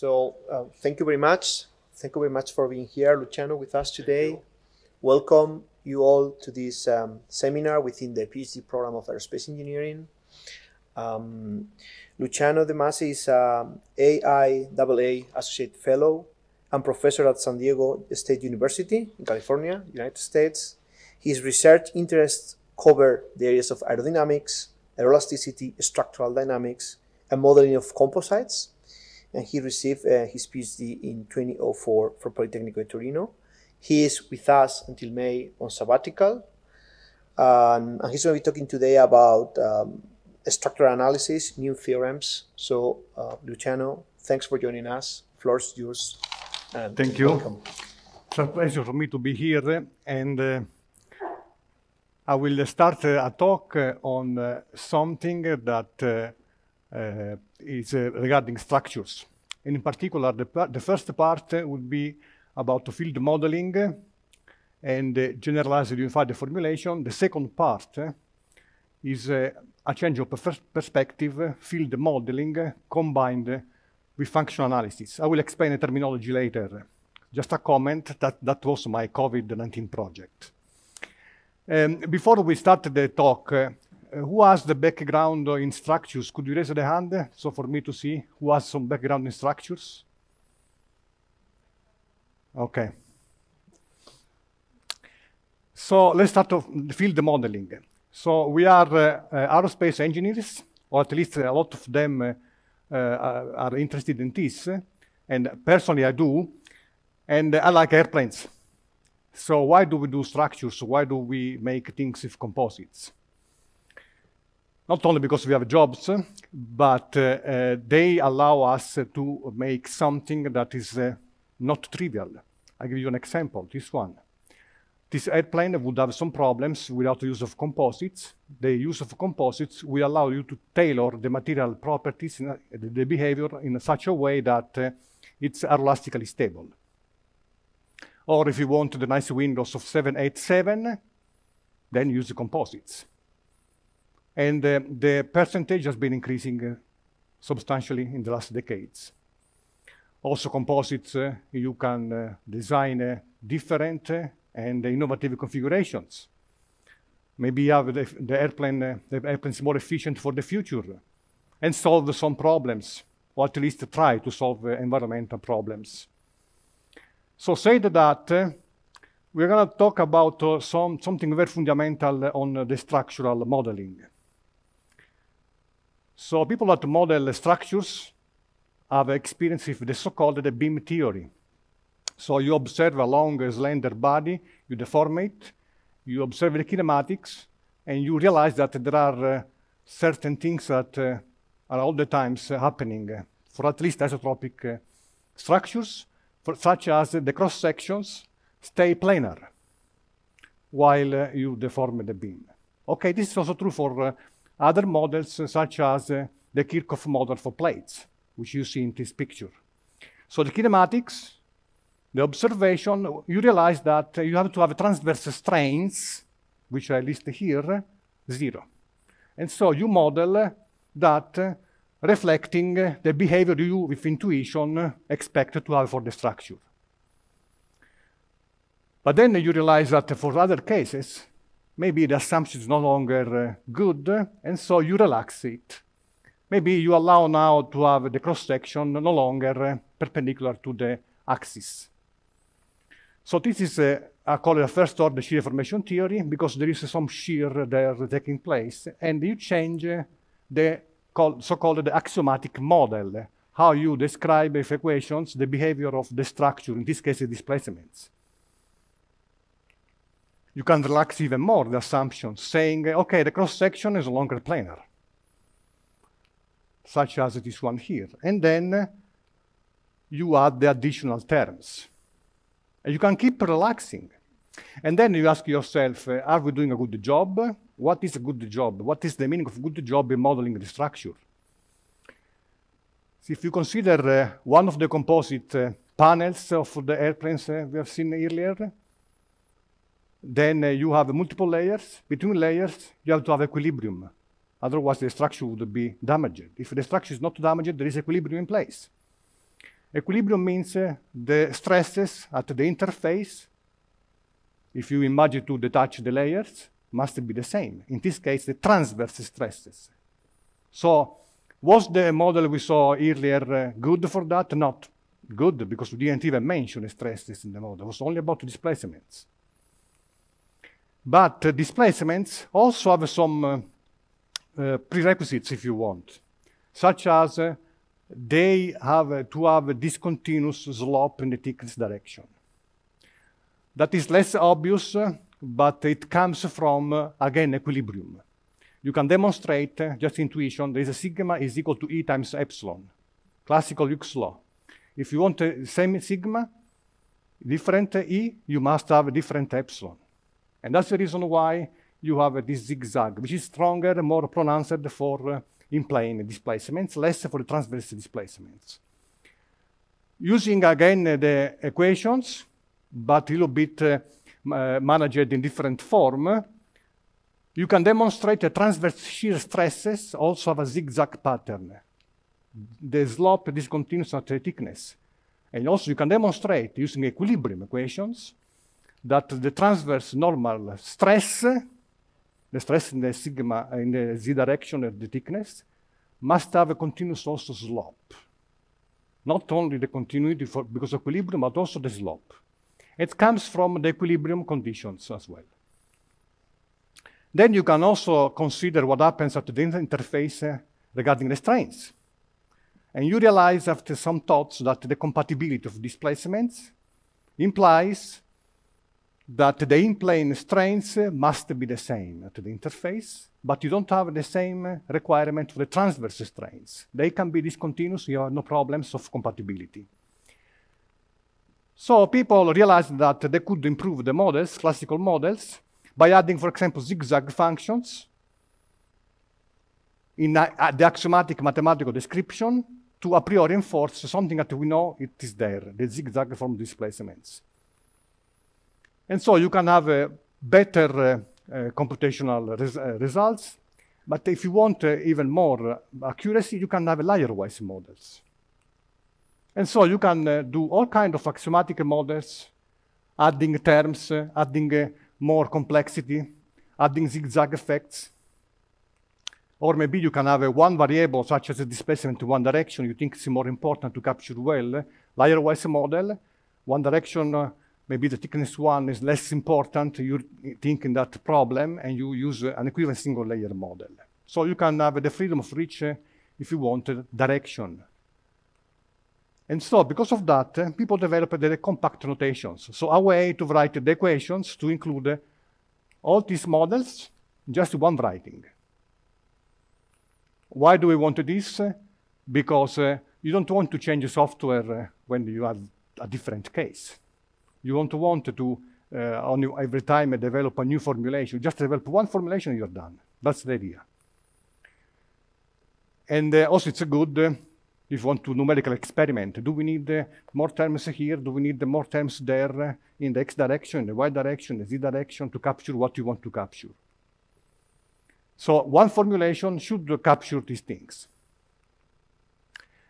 So uh, thank you very much. Thank you very much for being here, Luciano, with us today. Welcome you all to this um, seminar within the PhD program of aerospace engineering. Um, Luciano De Masi is um, AIAA Associate Fellow and Professor at San Diego State University in California, United States. His research interests cover the areas of aerodynamics, aeroelasticity, structural dynamics, and modeling of composites and he received uh, his PhD in 2004 from Politecnico di Torino. He is with us until May on sabbatical, um, and he's going to be talking today about um, structural analysis, new theorems. So, uh, Luciano, thanks for joining us. is yours. And Thank you. Welcome. It's a pleasure for me to be here, and uh, I will start a talk on uh, something that uh, uh, is uh, regarding structures. And in particular, the, the first part would be about field modeling and uh, generalized unified formulation. The second part uh, is uh, a change of perspective, uh, field modeling combined with functional analysis. I will explain the terminology later. Just a comment that that was my COVID-19 project. Um, before we start the talk, who has the background in structures? Could you raise the hand so for me to see who has some background in structures? Okay. So let's start off field modeling. So we are uh, uh, aerospace engineers, or at least a lot of them uh, uh, are interested in this. And personally, I do. And I like airplanes. So why do we do structures? Why do we make things with composites? not only because we have jobs, but uh, uh, they allow us to make something that is uh, not trivial. I give you an example, this one. This airplane would have some problems without the use of composites. The use of composites will allow you to tailor the material properties, the behavior in such a way that uh, it's elastically stable. Or if you want the nice windows of 787, then use the composites and the percentage has been increasing uh, substantially in the last decades. Also composites, uh, you can uh, design different and innovative configurations. Maybe have the, the airplane, the airplanes more efficient for the future and solve some problems, or at least try to solve environmental problems. So said that, uh, we're going to talk about uh, some, something very fundamental on uh, the structural modeling. So people that model structures have experience with the so-called the beam theory. So you observe a long, slender body, you deform it, you observe the kinematics, and you realize that there are uh, certain things that uh, are all the times uh, happening uh, for at least isotropic uh, structures, for, such as the cross sections stay planar while uh, you deform the beam. Okay, this is also true for other models, uh, such as uh, the Kirchhoff model for plates, which you see in this picture. So the kinematics, the observation, you realize that uh, you have to have transverse strains, which I list here, zero. And so you model that reflecting the behavior you, with intuition, expect to have for the structure. But then you realize that for other cases, Maybe the assumption is no longer uh, good, and so you relax it. Maybe you allow now to have the cross-section no longer uh, perpendicular to the axis. So this is uh, I call it a first order shear deformation theory because there is uh, some shear there taking place, and you change uh, the so-called axiomatic model, how you describe if equations, the behavior of the structure, in this case, the displacements you can relax even more the assumption, saying, okay, the cross section is a longer planar, such as this one here. And then you add the additional terms. And you can keep relaxing. And then you ask yourself, uh, are we doing a good job? What is a good job? What is the meaning of good job in modeling the structure? So if you consider uh, one of the composite uh, panels of the airplanes uh, we have seen earlier, then uh, you have multiple layers. Between layers, you have to have equilibrium. Otherwise, the structure would be damaged. If the structure is not damaged, there is equilibrium in place. Equilibrium means uh, the stresses at the interface, if you imagine to detach the layers, must be the same. In this case, the transverse stresses. So was the model we saw earlier uh, good for that? Not good, because we didn't even mention stresses in the model. It was only about displacements. But uh, displacements also have some uh, uh, prerequisites, if you want, such as they have to have a discontinuous slope in the thickness direction. That is less obvious, but it comes from, again, equilibrium. You can demonstrate just intuition. There is a sigma is equal to E times epsilon, classical Hooke's law. If you want the same sigma, different E, you must have a different epsilon. And that's the reason why you have uh, this zigzag, which is stronger and more pronounced for uh, in plane displacements, less for the transverse displacements. Using again uh, the equations, but a little bit uh, managed in different form, you can demonstrate the transverse shear stresses also have a zigzag pattern. The slope discontinuous at the thickness. And also you can demonstrate using equilibrium equations that the transverse normal stress, the stress in the sigma in the z direction of the thickness, must have a continuous also slope. Not only the continuity for, because of equilibrium, but also the slope. It comes from the equilibrium conditions as well. Then you can also consider what happens at the interface regarding the strains. And you realize after some thoughts that the compatibility of displacements implies that the in-plane strains must be the same to the interface, but you don't have the same requirement for the transverse strains. They can be discontinuous, you have no problems of compatibility. So people realized that they could improve the models, classical models, by adding, for example, zigzag functions in a, a, the axiomatic mathematical description to a priori enforce something that we know it is there, the zigzag form displacements. And so you can have uh, better uh, uh, computational res results. But if you want even more accuracy, you can have layer-wise models. And so you can do all kind of axiomatic models, adding terms, adding more complexity, adding zigzag effects. Or maybe you can have one variable, such as a displacement in one direction, you think it's more important to capture well, layer-wise model, one direction maybe the thickness one is less important, you think in that problem and you use an equivalent single layer model. So you can have the freedom of reach, uh, if you want, uh, direction. And so because of that, uh, people developed the compact notations. So a way to write the equations to include all these models in just one writing. Why do we want this? Because you don't want to change the software when you have a different case. You don't want to, uh, every time develop a new formulation. Just develop one formulation, you're done. That's the idea. And uh, also, it's a good uh, if you want to numerical experiment. Do we need uh, more terms here? Do we need more terms there uh, in the x direction, the y direction, the z direction to capture what you want to capture? So one formulation should capture these things.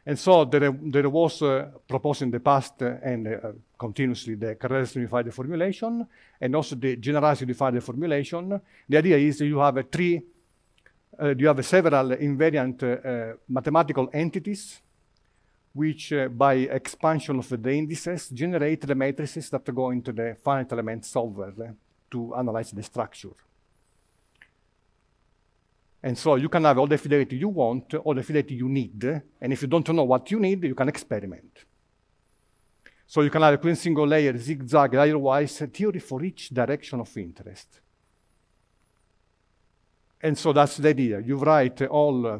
And so there, there was uh, proposed in the past uh, and uh, continuously the Carreras unified formulation and also the generalized unified formulation. The idea is you have a uh, three, uh, you have uh, several invariant mathematical entities which by expansion of the indices generate the matrices that go into the finite element solver to analyze the structure. And so you can have all the fidelity you want, all the fidelity you need. And if you don't know what you need, you can experiment. So you can have a clean single layer, zigzag, layer-wise theory for each direction of interest. And so that's the idea. You write all uh,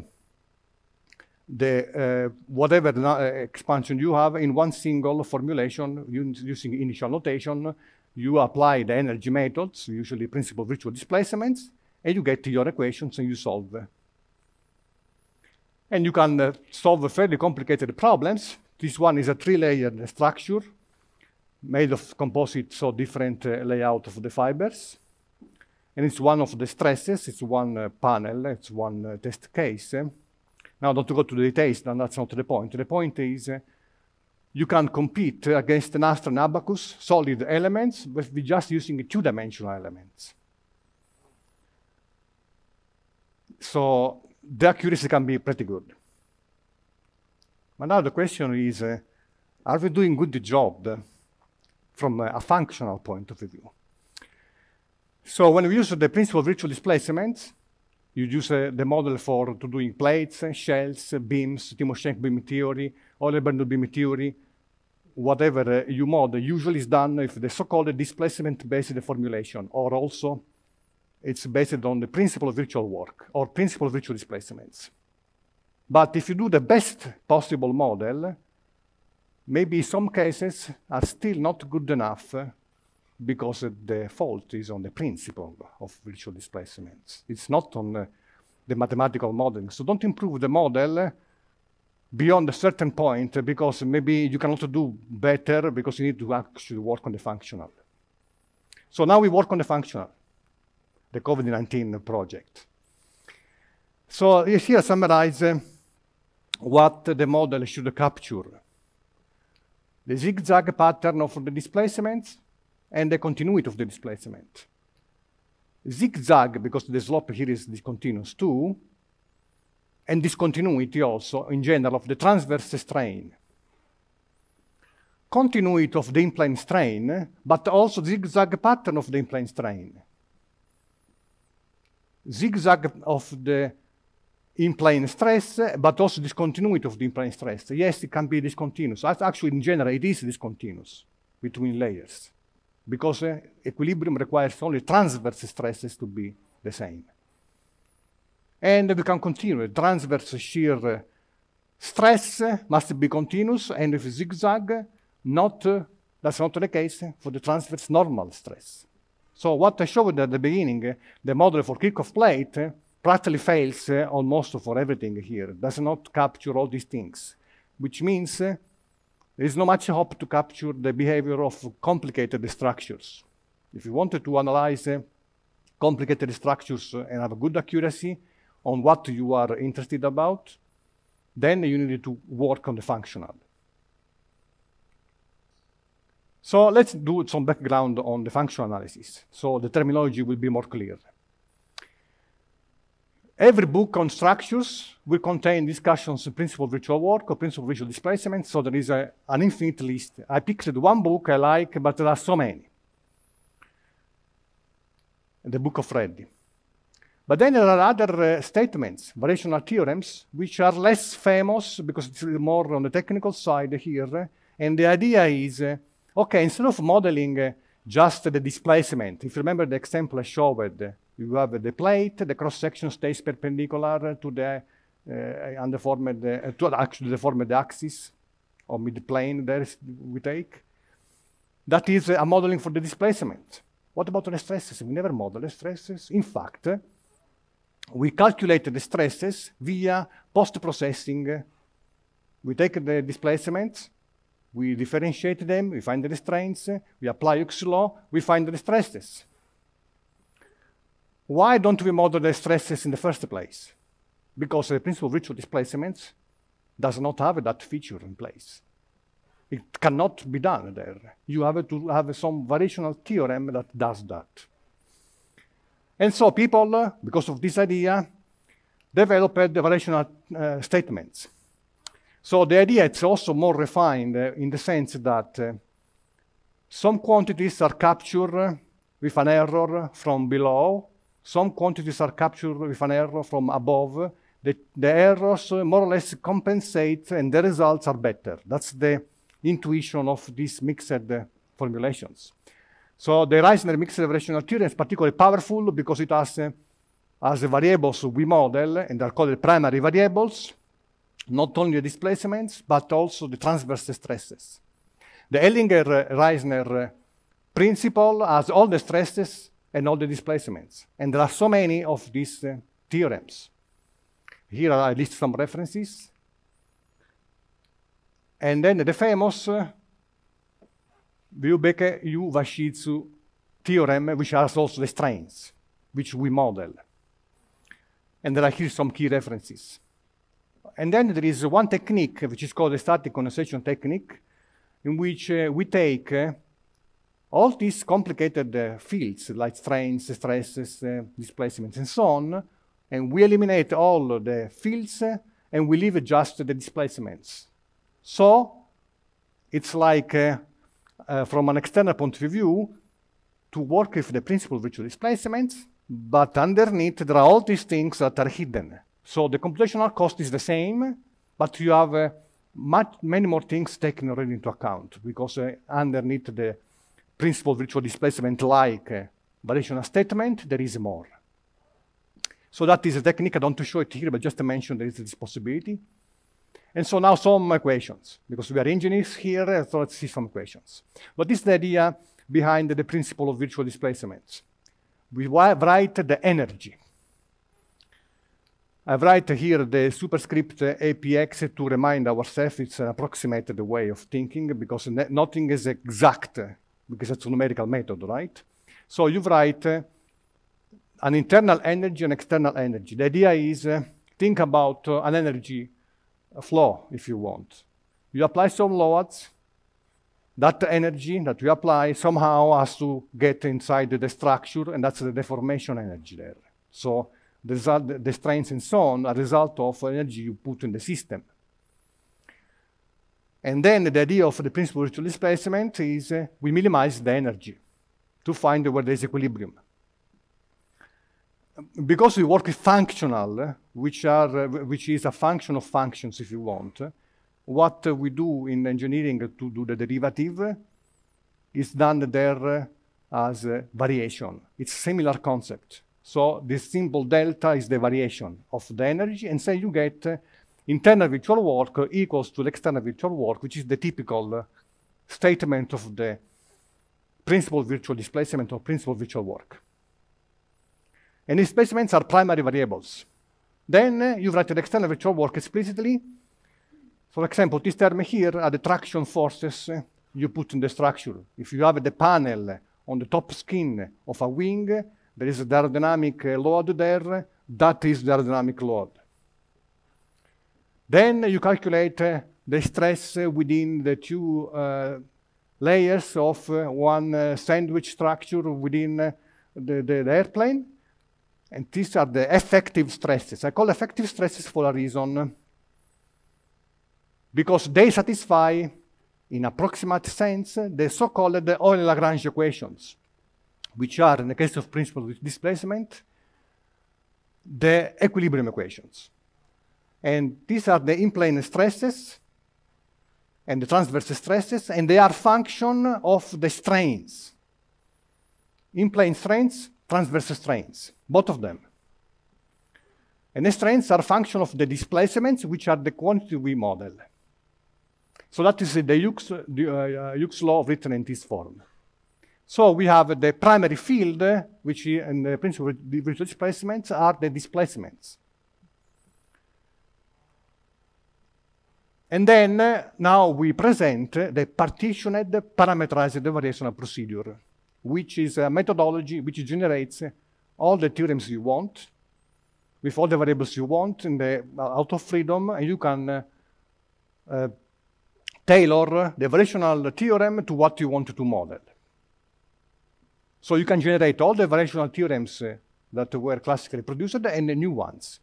the uh, whatever uh, expansion you have in one single formulation using initial notation. You apply the energy methods, usually principle of virtual displacements, and you get your equations and you solve. And you can uh, solve fairly complicated problems. This one is a three-layered structure made of composite, so different uh, layout of the fibers. And it's one of the stresses, it's one uh, panel, it's one uh, test case. Now, don't go to the details, that's not the point. The point is uh, you can compete against an astronabacus Abacus solid elements, but we're just using two-dimensional elements. So the accuracy can be pretty good. But now the question is, uh, are we doing good job uh, from uh, a functional point of view? So when we use the principle of virtual displacements, you use uh, the model for to doing plates, uh, shells, beams, Timoshenko beam theory, Olebernu beam theory, whatever you model usually is done with the so-called displacement-based formulation, or also it's based on the principle of virtual work or principle of virtual displacements. But if you do the best possible model, maybe some cases are still not good enough because the fault is on the principle of virtual displacements. It's not on uh, the mathematical modeling. So don't improve the model beyond a certain point because maybe you can also do better because you need to actually work on the functional. So now we work on the functional the COVID-19 project. So here summarize uh, what the model should capture. The zigzag pattern of the displacements and the continuity of the displacement. Zigzag, because the slope here is discontinuous too, and discontinuity also, in general, of the transverse strain. Continuity of the in-plane strain, but also zigzag pattern of the in-plane strain zigzag of the in-plane stress, but also discontinuity of the in-plane stress. Yes, it can be discontinuous. Actually, in general, it is discontinuous between layers because uh, equilibrium requires only transverse stresses to be the same. And we can continue. Transverse shear uh, stress uh, must be continuous, and if zigzag, not, uh, that's not the case for the transverse normal stress. So what I showed at the beginning, the model for kickoff plate practically eh, fails eh, almost for everything here. Does not capture all these things, which means eh, there is not much hope to capture the behavior of complicated structures. If you wanted to analyze complicated structures and have good accuracy on what you are interested about, then you need to work on the functional. So let's do some background on the functional analysis, so the terminology will be more clear. Every book on structures will contain discussions on principal virtual work or principal virtual displacement, so there is a, an infinite list. I picked one book I like, but there are so many. The book of Reddy. But then there are other uh, statements, variational theorems, which are less famous because it's more on the technical side here. And the idea is uh, Okay, instead of modeling uh, just the displacement, if you remember the example I showed, you have the plate, the cross-section stays perpendicular to the eh, undeformed, uh, eh, to actually the axis or mid-plane that we take. That is a modeling for the displacement. What about the stresses? We never model the stresses. In fact, we calculate the stresses via post-processing. We take the displacements, we differentiate them, we find the restraints, we apply Hooke's law, we find the stresses. Why don't we model the stresses in the first place? Because the principle of virtual displacements does not have that feature in place. It cannot be done there. You have to have some variational theorem that does that. And so people, because of this idea, developed the variational uh, statements. So the idea is also more refined uh, in the sense that uh, some quantities are captured with an error from below, some quantities are captured with an error from above. The, the errors more or less compensate and the results are better. That's the intuition of these mixed formulations. So the Reisner mixed relational theory is particularly powerful because it has, uh, has variables we model and are called primary variables not only the displacements, but also the transverse stresses. The Ellinger-Reisner uh, principle has all the stresses and all the displacements. And there are so many of these uh, theorems. Here are at least some references. And then the famous uh, Vyubeke theorem, which has also the strains, which we model. And there are here some key references and then there is one technique, which is called the static conversation technique, in which uh, we take uh, all these complicated uh, fields, like strains, stresses, displacements, and so on, and we eliminate all the fields, and we leave just the displacements. So it's like, uh, uh, from an external point of view, to work with the principle virtual displacements, but underneath there are all these things that are hidden. So the computational cost is the same, but you have uh, much, many more things taken already into account because uh, underneath the principal virtual displacement like uh, variational statement, there is more. So that is a technique. I don't to show it here, but just to mention there is this possibility. And so now some equations, because we are engineers here, so let's see some equations. What is the idea behind the principle of virtual displacements? We write the energy I've write here the superscript APX to remind ourselves it's an approximated way of thinking because nothing is exact because it's a numerical method, right? So you write uh, an internal energy and external energy. The idea is uh, think about uh, an energy flow, if you want. You apply some loads. That energy that we apply somehow has to get inside the structure, and that's the deformation energy there. So the, result, the strains and so on are result of energy you put in the system. And then the idea of the principle of ritual displacement is uh, we minimize the energy to find where there is equilibrium. Because we work with functional, uh, which, are, uh, which is a function of functions, if you want, what uh, we do in engineering to do the derivative is done there uh, as variation. It's a similar concept. So this symbol delta is the variation of the energy, and so you get uh, internal virtual work equals to the external virtual work, which is the typical uh, statement of the principal virtual displacement or principal virtual work. And displacements are primary variables. Then uh, you write the external virtual work explicitly. For example, this term here are the traction forces uh, you put in the structure. If you have the panel on the top skin of a wing, there is a aerodynamic uh, load there. That is the aerodynamic load. Then you calculate uh, the stress uh, within the two layers of one sandwich structure within the, the, the airplane. And these are the effective stresses. I call effective stresses for a reason. Because they satisfy, in approximate sense, the so-called Euler-Lagrange equations which are, in the case of principal displacement, the equilibrium equations. And these are the in-plane stresses and the transverse stresses, and they are function of the strains. In-plane strains, transverse strains, both of them. And the strains are function of the displacements, which are the quantity we model. So that is the Hughes, uh, law written in this form. So we have the primary field, eh, which in the principle of displacements are the displacements. And then eh, now we present eh, the partitioned parameterized variational procedure, which is a methodology which generates all the theorems you want with all the variables you want in the uh, out of freedom, and you can tailor the variational theorem to what you want to model. So you can generate all the variational theorems uh, that were classically produced and the new ones.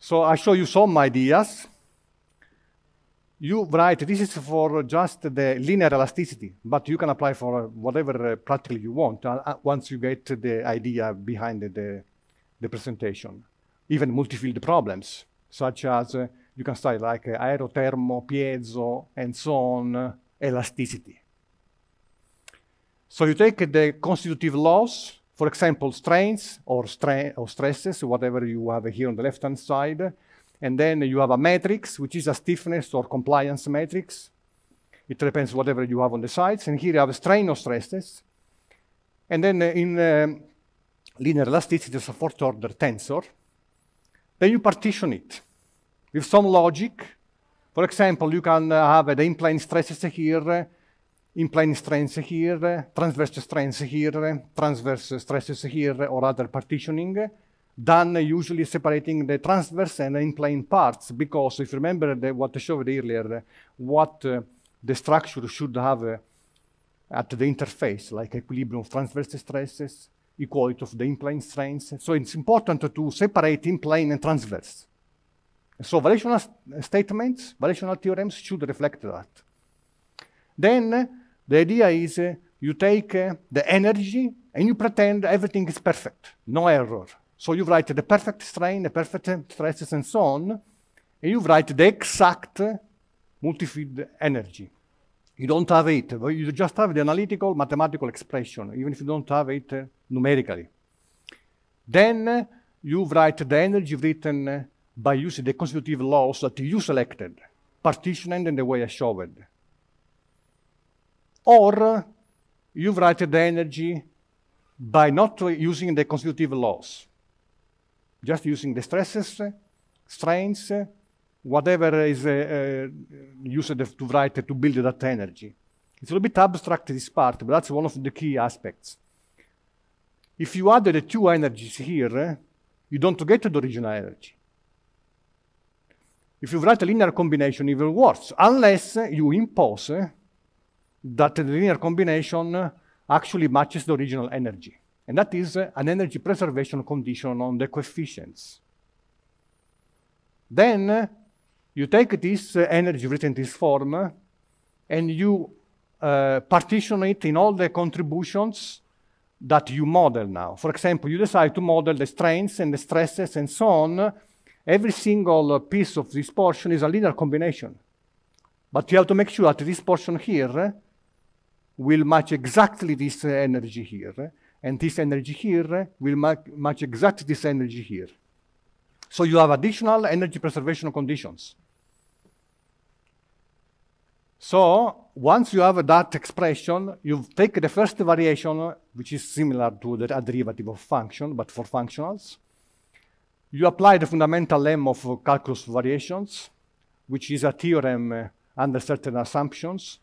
So I show you some ideas. You write, this is for just the linear elasticity, but you can apply for whatever uh, practically you want uh, uh, once you get the idea behind the, the presentation. Even multi-field problems, such as uh, you can study like uh, aerothermo, piezo, and so on, uh, elasticity. So you take the constitutive laws, for example, strains or, stra or stresses, whatever you have here on the left-hand side, and then you have a matrix, which is a stiffness or compliance matrix. It depends whatever you have on the sides. And here you have strain or stress test. And then uh, in um, linear elasticity, there's a fourth order tensor. Then you partition it with some logic. For example, you can uh, have uh, the in-plane stresses here in plane strains here, transverse strains here, transverse stresses here, or other partitioning, done usually separating the transverse and in plane parts, because if you remember the, what I showed earlier, what uh, the structure should have uh, at the interface, like equilibrium of transverse stresses, equality of the in-plane strains. So it's important to separate in-plane and transverse. So variational st statements, variational theorems should reflect that. Then the idea is uh, you take uh, the energy and you pretend everything is perfect, no error. So you write the perfect strain, the perfect uh, stresses, and so on, and you write the exact uh, multi-field energy. You don't have it, but you just have the analytical mathematical expression, even if you don't have it uh, numerically. Then uh, you write the energy written by using the constitutive laws that you selected, partitioned in the way I showed or you've rated the energy by not using the constitutive laws, just using the stresses, strains, whatever is uh, uh, used to write to build that energy. It's a little bit abstract, this part, but that's one of the key aspects. If you add the two energies here, you don't get the original energy. If you write a linear combination, even worse, unless you impose that the linear combination actually matches the original energy. And that is an energy preservation condition on the coefficients. Then you take this energy written in this form and you uh, partition it in all the contributions that you model now. For example, you decide to model the strains and the stresses and so on. Every single piece of this portion is a linear combination. But you have to make sure that this portion here will match exactly this energy here, and this energy here will match exactly this energy here. So you have additional energy preservation conditions. So once you have that expression, you take the first variation, which is similar to the derivative of function, but for functionals. You apply the fundamental lemma of calculus variations, which is a theorem under certain assumptions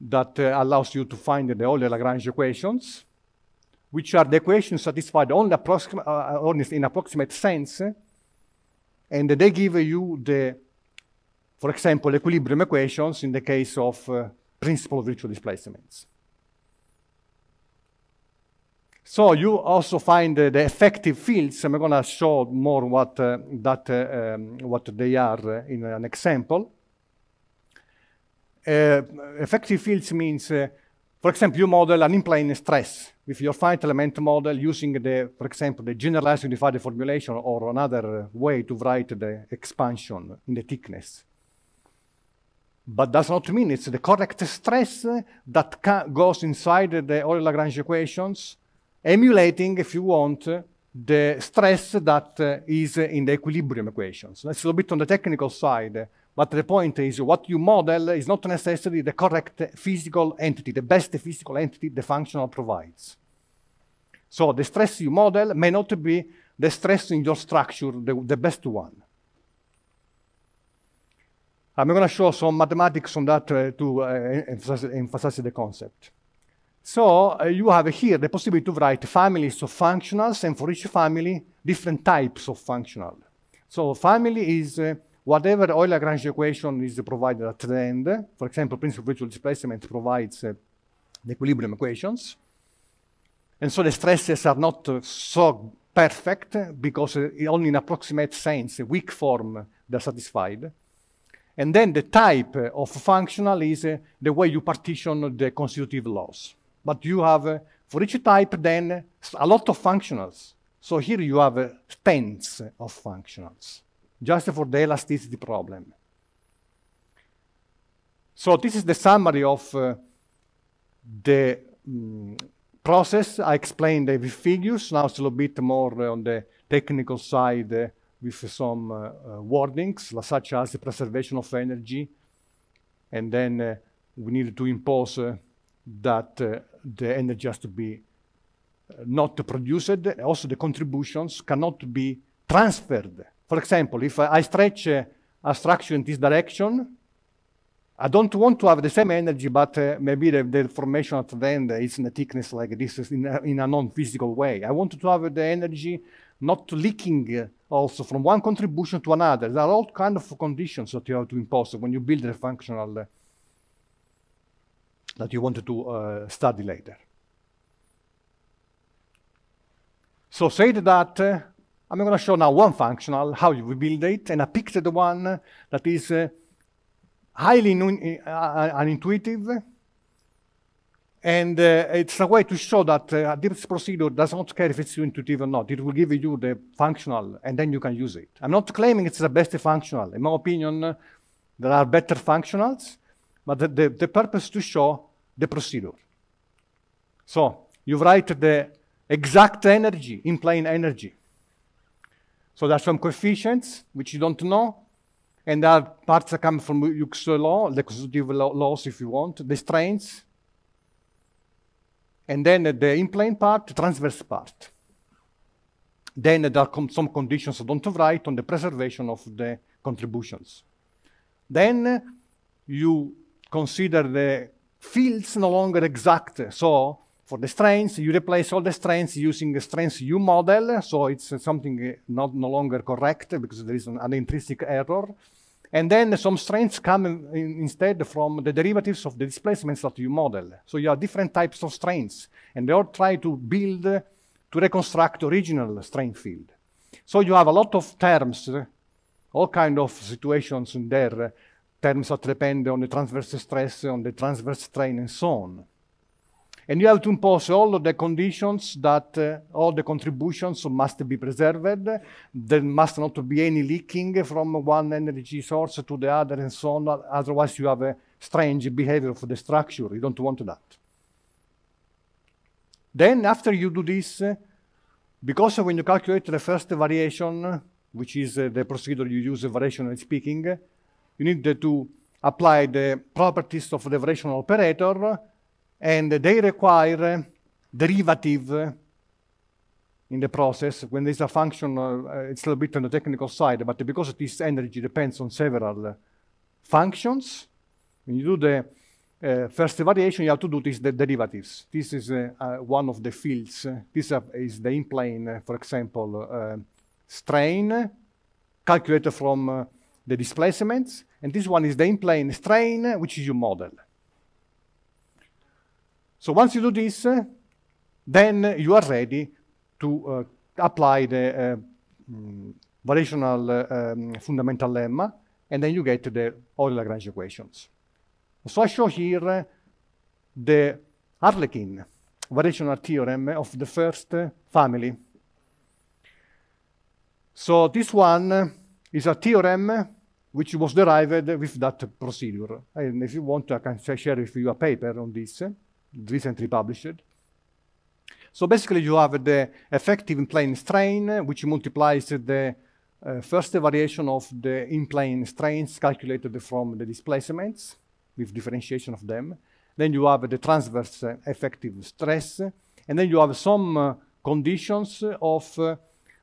that uh, allows you to find the all the Lagrange equations, which are the equations satisfied only, uh, only in approximate sense, and they give you the, for example, equilibrium equations in the case of uh, principle of virtual displacements. So you also find uh, the effective fields. I'm going to show more what uh, that uh, um, what they are uh, in an example. Uh, effective fields means, uh, for example, you model an in-plane stress with your finite element model using, the, for example, the generalized unified formulation or another way to write the expansion in the thickness but does not mean it's the correct stress that goes inside the Euler Lagrange equations, emulating, if you want, the stress that uh, is in the equilibrium equations. That's a little bit on the technical side. But the point is, what you model is not necessarily the correct physical entity, the best physical entity the functional provides. So the stress you model may not be the stress in your structure, the, the best one. I'm going to show some mathematics on that uh, to uh, emphasize, emphasize, the concept. So uh, you have here the possibility to write families of functionals, and for each family, different types of functional. So family is uh, whatever Euler-Lagrange equation is provided at the end, for example, principle of virtual displacement provides uh, the equilibrium equations. And so the stresses are not uh, so perfect because uh, only in approximate sense, a weak form, uh, they're satisfied. And then the type uh, of functional is the way you partition the constitutive laws. But you have, for each type, then a lot of functionals. So here you have tens of functionals just for the elasticity problem. So this is the summary of uh, the um, process. I explained the figures. Now it's a little bit more uh, on the technical side uh, with some uh, uh, warnings, such as the preservation of energy. And then uh, we need to impose that the energy has to be not produced. Also, the contributions cannot be transferred for example, if I stretch uh, structure in this direction, I don't want to have the same energy, but uh, maybe the, the, formation at the end is in a thickness like this in a, in a non-physical way. I want to have the energy not leaking uh, also from one contribution to another. There are all kind of conditions that you have to impose when you build a functional uh, that you wanted to uh, study later. So said that, uh, I'm going to show now one functional, how you build it, and I picked the one that is uh, highly uh, uh, unintuitive, and uh, it's a way to show that uh, this procedure does not care if it's intuitive or not. It will give you the functional, and then you can use it. I'm not claiming it's the best functional. In my opinion, uh, there are better functionals, but the, the, the, purpose to show the procedure. So you write the exact energy in plain energy. So there are some coefficients which you don't know, and there are parts that come from Hughes' law, the constitutive laws, if you want, the strains, and then the in-plane part, the transverse part. Then there are some conditions I don't write on the preservation of the contributions. Then you consider the fields no longer exact, so for the strains. You replace all the strains using the strains U model, so it's uh, something uh, not no longer correct because there is an, an intrinsic error. And then some strains come in, in, instead from the derivatives of the displacements that you model. So you have different types of strains, and they all try to build uh, to reconstruct original strain field. So you have a lot of terms, uh, all kind of situations in there, uh, terms that depend on the transverse stress, on the transverse strain, and so on. And you have to impose all of the conditions that uh, all the contributions must be preserved. There must not be any leaking from one energy source to the other and so on. Otherwise, you have a strange behavior for the structure. You don't want that. Then, after you do this, uh, because when you calculate the first variation, which is uh, the procedure you use variationally speaking, you need to apply the properties of the variational operator and they require derivative in the process when there's a function, uh, uh, it's a little bit on the technical side, but because this energy depends on several functions, when you do the uh, first variation, you have to do these the derivatives. This is uh, uh, one of the fields. This is the in-plane, for example, strain calculated from the displacements, and this one is the in-plane strain, which is your model. So once you do this, then you are ready to uh, apply the variational uh, mm, uh, um, fundamental lemma, and then you get the Euler Lagrange equations. So I show here the Harlequin variational theorem of the first family. So this one is a theorem which was derived with that procedure. And if you want, I can share with you a paper on this recently published. So basically you have the effective in-plane strain, which multiplies the uh, first variation of the in-plane strains calculated from the displacements with differentiation of them. Then you have the transverse uh, effective stress, and then you have some uh, conditions of, uh,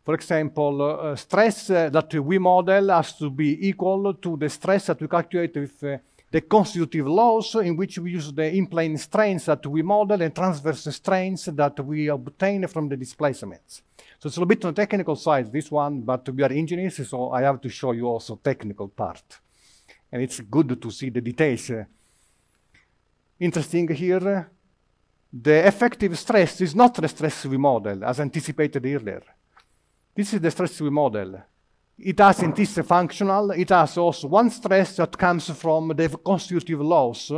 for example, uh, stress uh, that we model has to be equal to the stress that we calculate with the constitutive laws in which we use the in-plane strains that we model and transverse strains that we obtain from the displacements. So it's a little bit on the technical side, this one, but we are engineers, so I have to show you also technical part. And it's good to see the details. Interesting here, the effective stress is not the stress we model, as anticipated earlier. This is the stress we model. It has not is functional. It has also one stress that comes from the constitutive laws,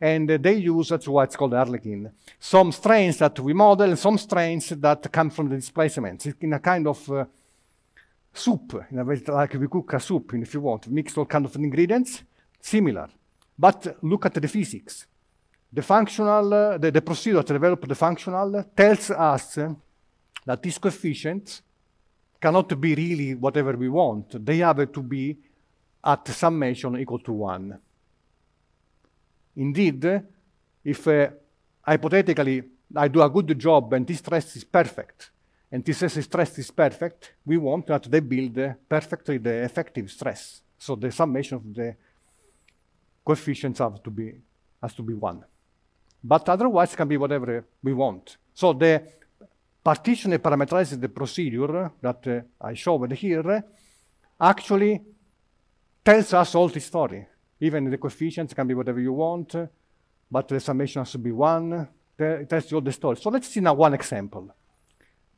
and they use what's called Arlequin. Some strains that we model, and some strains that come from the displacements in a kind of uh, soup, in a way like we cook a soup, if you want, mixed all kind of ingredients, similar. But look at the physics. The functional, uh, the, the procedure to develop the functional tells us uh, that these coefficients cannot be really whatever we want. They have to be at summation equal to 1. Indeed, if uh, hypothetically I do a good job and this stress is perfect, and this stress is perfect, we want that they build perfectly the effective stress. So the summation of the coefficients have to be, has to be 1. But otherwise can be whatever we want. So the partition and parameterize the procedure that I showed here actually tells us all the story. Even the coefficients can be whatever you want, but the summation has to be one. It tells you all the story. So let's see now one example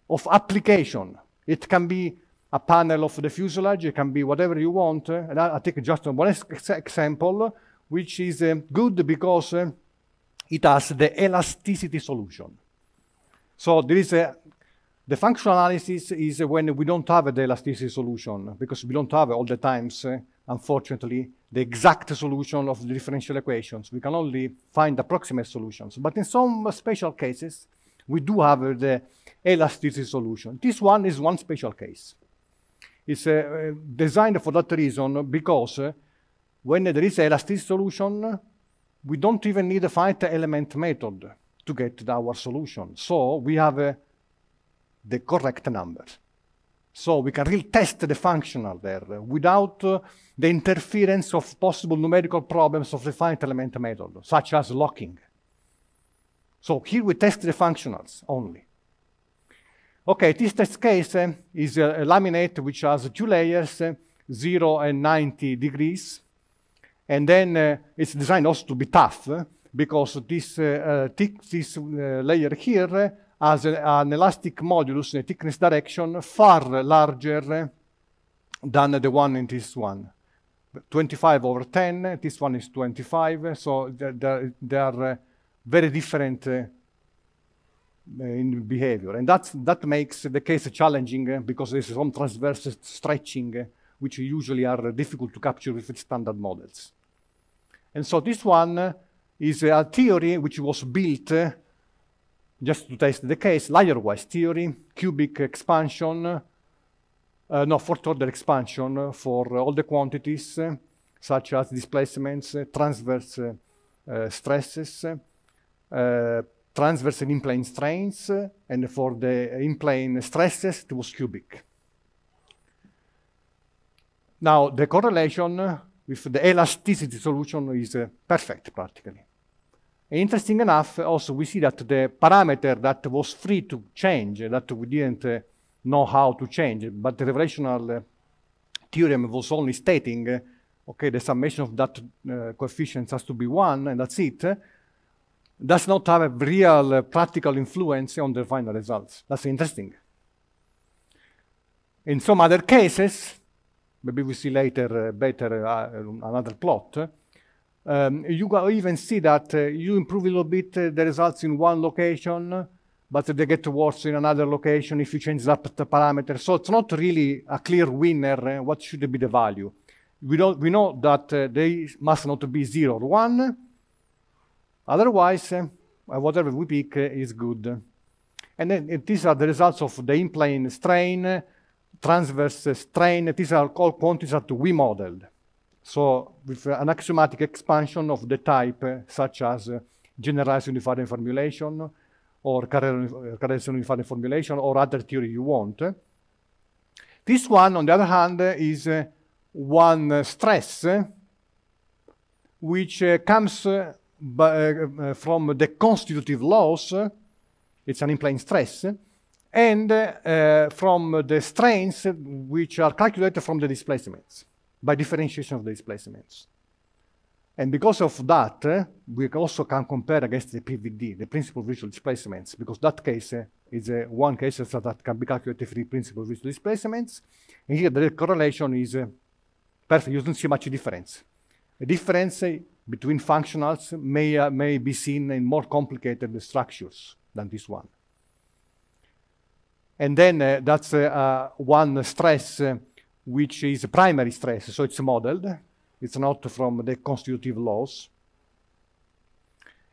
of application. It can be a panel of the fuselage, it can be whatever you want. And I, will take just one ex example, which is uh, good because uh, it has the elasticity solution. So there is a, the functional analysis is when we don't have the elasticity solution because we don't have all the times, uh, unfortunately, the exact solution of the differential equations. We can only find approximate solutions. But in some special cases, we do have the elasticity solution. This one is one special case. It's uh, designed for that reason because uh, when there is elasticity solution, we don't even need a finite element method to get our solution. So we have uh, the correct number. So we can really test the functional there uh, without uh, the interference of possible numerical problems of the finite element method, such as locking. So here we test the functionals only. Okay, this test case uh, is a, uh, a, laminate which has two layers, uh, 0 and 90 degrees. And then uh, it's designed also to be tough. Uh, because this uh, uh, thick, this uh, layer here has a, an elastic modulus in a thickness direction far larger than the one in this one. 25 over 10, this one is 25, so they are very different in behavior. And that's, that makes the case challenging because there's some transverse stretching which usually are difficult to capture with standard models. And so this one is a theory which was built, uh, just to test the case, layer-wise theory, cubic expansion, uh, no, fourth order expansion for all the quantities, uh, such as displacements, uh, transverse uh, stresses, transverse and in-plane strains, and for the in-plane stresses, it was cubic. Now, the correlation with the elasticity solution is uh, perfect practically. Interesting enough, also we see that the parameter that was free to change, that we didn't know how to change, but the revelational uh, theorem was only stating, okay, the summation of that uh, coefficients has to be one, and that's it, does not have a real uh, practical influence on the final results. That's interesting. In some other cases, maybe we see later uh, better uh, another plot, um, you can even see that uh, you improve a little bit uh, the results in one location, but they get worse in another location if you change up the parameter. So it's not really a clear winner. Uh, what should be the value? We, don't, we know that they must not be 0 or 1. Otherwise, whatever we pick is good. And then these are the results of the in-plane strain, transverse strain. These are all quantities that we modeled. So with uh, an axiomatic expansion of the type uh, such as uh, generalized unified formulation or Carrel's unified formulation or other theory you want. This one, on the other hand, is one stress which comes by, from the constitutive laws. It's an in-plane stress and uh, from the strains which are calculated from the displacements by differentiation of the displacements. And because of that, uh, we also can compare against the PVD, the principal visual displacements, because that case uh, is uh, one case that can be calculated for the principal visual displacements. And here the correlation is perfect. You don't see much difference. A difference between functionals may, uh, may be seen in more complicated structures than this one. And then that's uh, one stress which is primary stress, so it's modeled. It's not from the constitutive laws.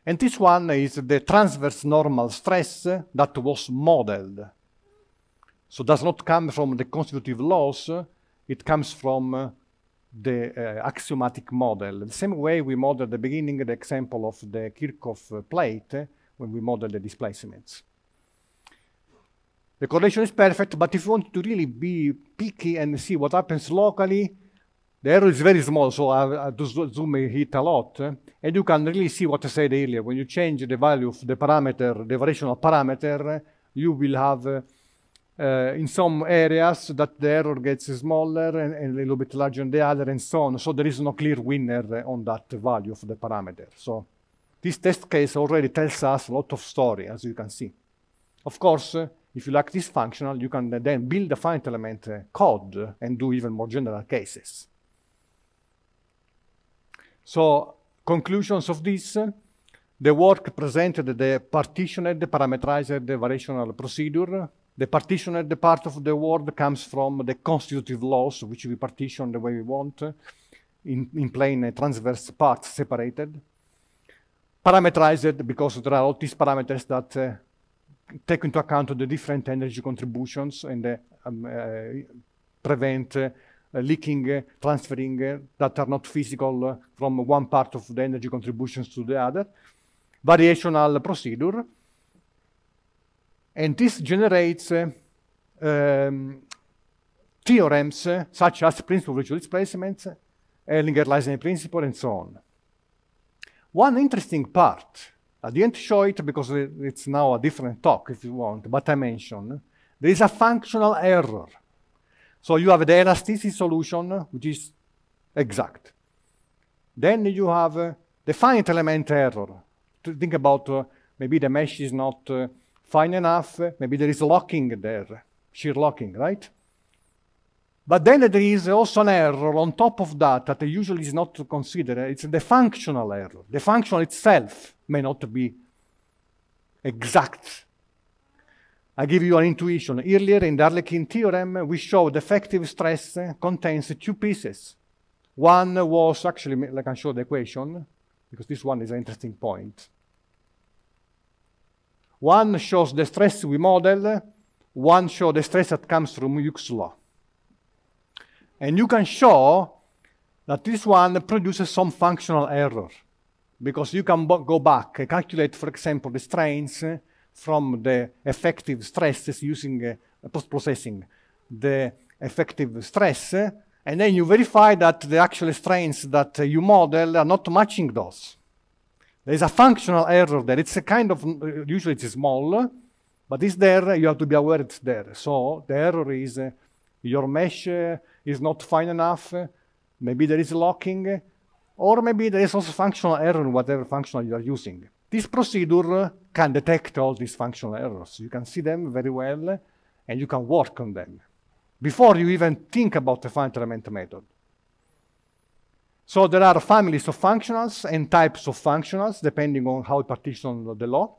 And this one is the transverse normal stress that was modeled. So does not come from the constitutive laws, it comes from uh, the uh, axiomatic model. The same way we modeled the beginning, the example of the Kirchhoff plate, when we model the displacements. The correlation is perfect, but if you want to really be picky and see what happens locally, the error is very small, so I, I zoom may hit a lot. Eh? And you can really see what I said earlier. When you change the value of the parameter, the variational parameter, you will have, uh, uh, in some areas, that the error gets smaller and, and, a little bit larger in the other, and so on. So there is no clear winner on that value of the parameter. So this test case already tells us a lot of story, as you can see. Of course, if you like this functional, you can then build a finite element uh, code and do even more general cases. So conclusions of this, uh, the work presented the partitioned parameterized variational procedure. The partitioned part of the word comes from the constitutive laws, which we partition the way we want, in, in plain uh, transverse parts separated. Parameterized because there are all these parameters that uh, take into account the different energy contributions and uh, um, uh, prevent uh, leaking, transferring that are not physical from one part of the energy contributions to the other. Variational procedure. And this generates um, theorems uh, such as principle of virtual displacements, Erlinger-Leisner principle, and so on. One interesting part I didn't show it because it's now a different talk if you want, but I mentioned there is a functional error. So you have the elasticity solution, which is exact. Then you have uh, the finite element error. To think about uh, maybe the mesh is not uh, fine enough, maybe there is locking there, shear locking, right? But then there is also an error on top of that that usually is not considered. It's the functional error, the function itself may not be exact. I give you an intuition. Earlier in the Arlequin theorem, we showed effective stress contains two pieces. One was actually, I can show the equation, because this one is an interesting point. One shows the stress we model, one shows the stress that comes from Hooke's law. And you can show that this one produces some functional error because you can go back, calculate, for example, the strains from the effective stresses using uh, post-processing, the effective stress, and then you verify that the actual strains that you model are not matching those. There is a functional error there. It's a kind of, uh, usually it's small, but it's there, you have to be aware it's there. So the error is uh, your mesh uh, is not fine enough, maybe there is locking, or maybe there's also functional error in whatever functional you are using. This procedure can detect all these functional errors. You can see them very well, and you can work on them before you even think about the finite element method. So there are families of functionals and types of functionals, depending on how you partition the law.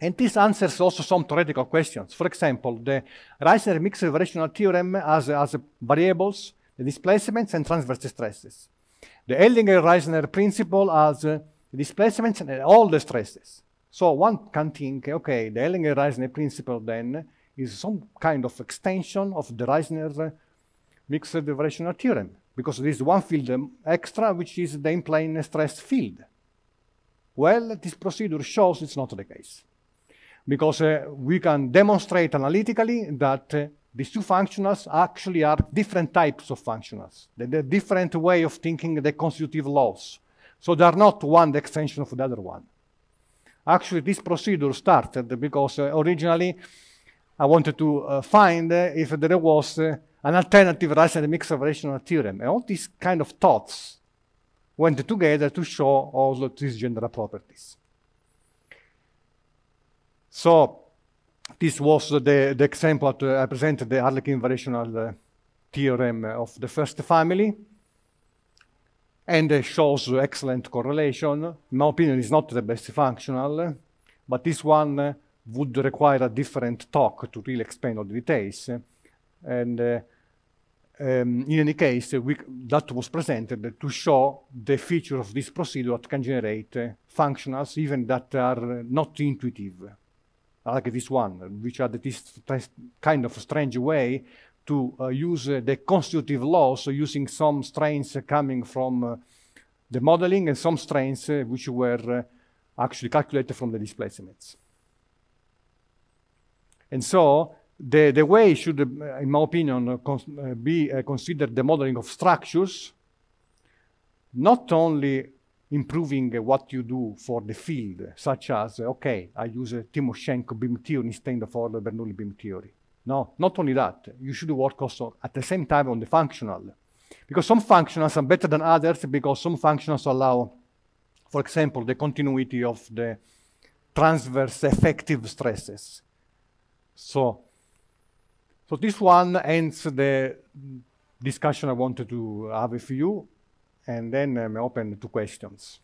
And this answers also some theoretical questions. For example, the Reisner-Mixer variational theorem has, has variables, the displacements, and transverse stresses. The Ellinger reisner principle has uh, displacements and all the stresses. So one can think, okay, the Ellinger reisner principle then is some kind of extension of the Reisner uh, mixed variational theorem, because there is one field extra, which is the in-plane stress field. Well, this procedure shows it's not the case, because uh, we can demonstrate analytically that uh, these two functionals actually are different types of functionals. They're a different way of thinking the constitutive laws. So they are not one the extension of the other one. Actually, this procedure started because uh, originally I wanted to uh, find uh, if there was uh, an alternative Russian mixed rational theorem. And all these kind of thoughts went together to show all these general properties. So this was the, the example that I presented, the Harlequin variational uh, theorem of the first family and uh, shows excellent correlation. In my opinion, it's not the best functional, but this one uh, would require a different talk to really explain all the details. And uh, um, in any case, we, that was presented to show the feature of this procedure that can generate uh, functionals even that are not intuitive like this one, which are this kind of strange way to uh, use uh, the constitutive law, so using some strains coming from uh, the modeling and some strains uh, which were uh, actually calculated from the displacements. And so the, the way should, in my opinion, be considered the modeling of structures, not only improving uh, what you do for the field, such as, okay, I use a uh, Timoshenko beam theory instead of Euler Bernoulli beam theory. No, not only that, you should work also at the same time on the functional. Because some functionals are better than others because some functionals allow, for example, the continuity of the transverse effective stresses. So, so this one ends the discussion I wanted to have with you. And then I'm um, open to questions.